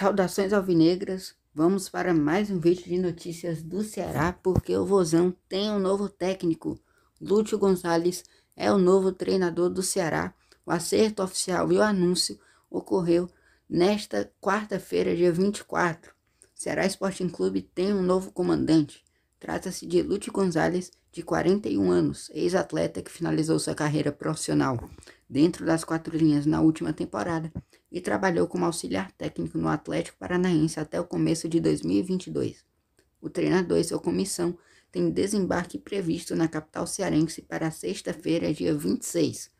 Saudações alvinegras, vamos para mais um vídeo de notícias do Ceará, porque o Vozão tem um novo técnico. Lúcio Gonzalez é o novo treinador do Ceará. O acerto oficial e o anúncio ocorreu nesta quarta-feira, dia 24. O Ceará Sporting Clube tem um novo comandante. Trata-se de Lúcio Gonzalez, de 41 anos, ex-atleta que finalizou sua carreira profissional dentro das quatro linhas na última temporada e trabalhou como auxiliar técnico no Atlético Paranaense até o começo de 2022. O treinador e sua comissão têm desembarque previsto na capital cearense para sexta-feira, dia 26.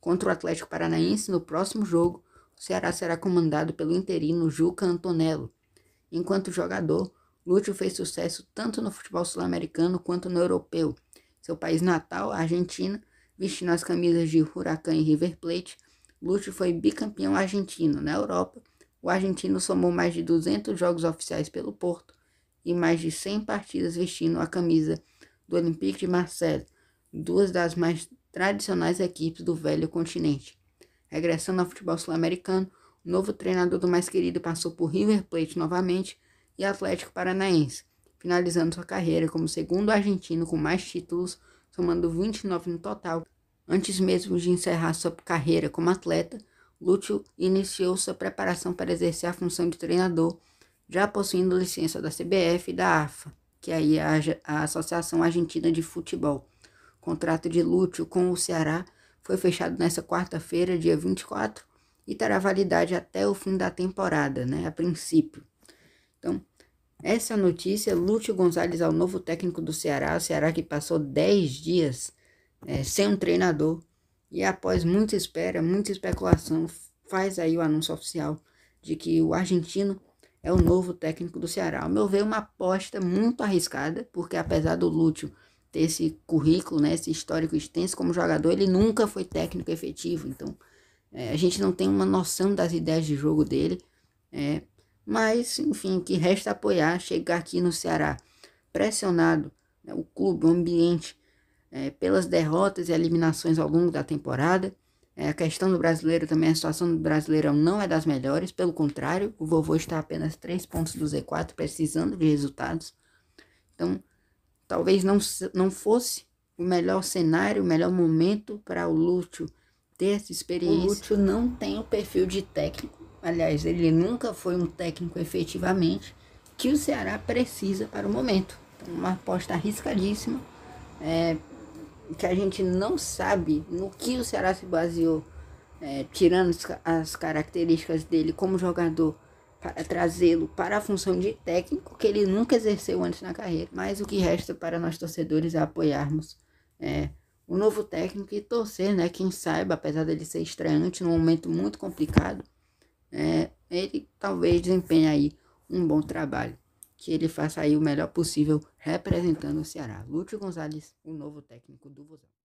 Contra o Atlético Paranaense, no próximo jogo, o Ceará será comandado pelo interino Juca Antonello. Enquanto jogador, Lúcio fez sucesso tanto no futebol sul-americano quanto no europeu. Seu país natal, a Argentina, vestindo as camisas de Huracan e River Plate, Lúcio foi bicampeão argentino na Europa. O argentino somou mais de 200 jogos oficiais pelo Porto e mais de 100 partidas vestindo a camisa do Olympique de Marseille, duas das mais tradicionais equipes do velho continente. Regressando ao futebol sul-americano, o novo treinador do mais querido passou por River Plate novamente e Atlético Paranaense, finalizando sua carreira como segundo argentino com mais títulos somando 29 no total. Antes mesmo de encerrar sua carreira como atleta, Lúcio iniciou sua preparação para exercer a função de treinador, já possuindo licença da CBF e da AFA, que é a Associação Argentina de Futebol. O contrato de Lúcio com o Ceará foi fechado nesta quarta-feira, dia 24, e terá validade até o fim da temporada, né, a princípio. Então, essa é notícia, Lúcio Gonzalez é o novo técnico do Ceará, o Ceará que passou 10 dias é, sem um treinador. E após muita espera, muita especulação, faz aí o anúncio oficial de que o argentino é o novo técnico do Ceará. Ao meu ver, é uma aposta muito arriscada, porque apesar do Lúcio ter esse currículo, né, esse histórico extenso como jogador, ele nunca foi técnico efetivo. Então, é, a gente não tem uma noção das ideias de jogo dele. É, mas, enfim, que resta é apoiar chegar aqui no Ceará, pressionado né, o clube, o ambiente, é, pelas derrotas e eliminações ao longo da temporada. É, a questão do brasileiro também, a situação do brasileirão não é das melhores, pelo contrário, o vovô está a apenas 3 pontos do Z4, precisando de resultados. Então, talvez não, não fosse o melhor cenário, o melhor momento para o Lúcio ter essa experiência. O Lúcio não tem o perfil de técnico aliás, ele nunca foi um técnico efetivamente que o Ceará precisa para o momento. Então, uma aposta arriscadíssima, é, que a gente não sabe no que o Ceará se baseou, é, tirando as características dele como jogador para trazê-lo para a função de técnico que ele nunca exerceu antes na carreira. Mas o que resta para nós torcedores é apoiarmos é, o novo técnico e torcer, né? Quem saiba, apesar dele ser estranho num momento muito complicado, é, ele talvez desempenhe aí um bom trabalho. Que ele faça aí o melhor possível representando o Ceará. Lúcio Gonzalez, o novo técnico do Vozão.